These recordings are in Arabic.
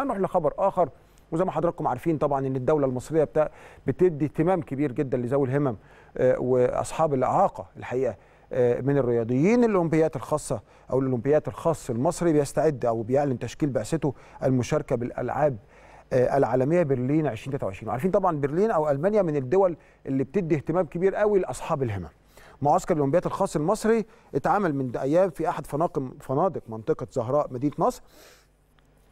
نروح لخبر اخر وزي ما حضراتكم عارفين طبعا ان الدوله المصريه بتا بتدي اهتمام كبير جدا لذوي الهمم آه، واصحاب الاعاقه الحقيقه آه، من الرياضيين الاولمبيات الخاصه او الاولمبيات الخاص المصري بيستعد او بيعلن تشكيل بعثته المشاركه بالالعاب آه، العالميه برلين 2023 عارفين طبعا برلين او المانيا من الدول اللي بتدي اهتمام كبير قوي لاصحاب الهمم معسكر الاولمبيات الخاص المصري اتعمل من ايام في احد فنادق فنادق منطقه زهراء مدينه نصر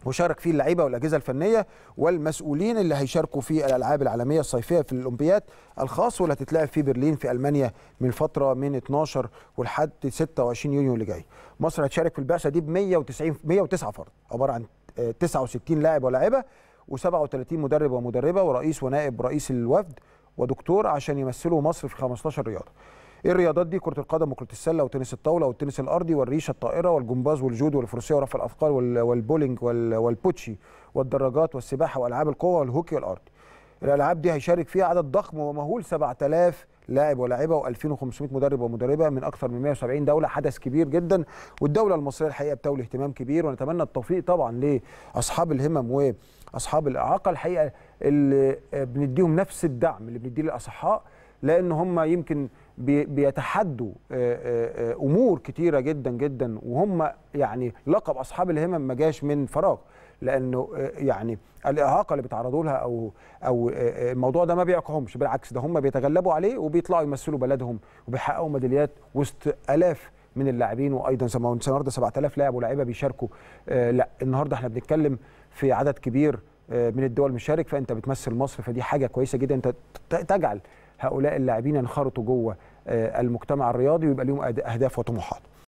وشارك فيه اللعيبه والاجهزه الفنيه والمسؤولين اللي هيشاركوا في الالعاب العالميه الصيفيه في الاولمبياد الخاص واللي هتتلعب في برلين في المانيا من فتره من 12 ولحد 26 يونيو اللي جاي. مصر هتشارك في البعثه دي ب 190 109 فرد عباره عن 69 آه، لاعب ولاعبه و37 مدرب ومدربه ورئيس ونائب رئيس الوفد ودكتور عشان يمثلوا مصر في 15 رياضه. إيه الرياضات دي كره القدم وكره السله وتنس الطاوله والتنس الارضي والريشه الطائره والجمباز والجودو والفروسيه ورفع الاثقال والبولينج والبوتشي والدراجات والسباحه والعاب القوه والهوكي والارضي الالعاب دي هيشارك فيها عدد ضخم ومهول 7000 لاعب ولاعبه و2500 مدرب ومدربه من اكثر من 170 دوله حدث كبير جدا والدوله المصريه الحقيقه بتولي اهتمام كبير ونتمنى التوفيق طبعا لاصحاب الهمم واصحاب الاعاقه الحقيقه اللي بنديهم نفس الدعم اللي بنديه للاصحاء لان هم يمكن بيتحدوا آه، آه، آه، امور كتيره جدا جدا وهم يعني لقب اصحاب الهمم ما جاش من فراغ لانه يعني الاعاقه اللي بيتعرضوا لها او او الموضوع ده ما بيعقهمش بالعكس ده هم بيتغلبوا عليه وبيطلعوا يمثلوا بلدهم وبيحققوا ميداليات وسط الاف من اللاعبين وايضا النهارده 7000 لاعب ولاعيبه بيشاركوا لا النهارده احنا بنتكلم في عدد كبير آه، من الدول المشارك فانت بتمثل مصر فدي حاجه كويسه جدا انت تجعل هؤلاء اللاعبين ينخرطوا جوه آه، المجتمع الرياضي ويبقى لهم اهداف وطموحات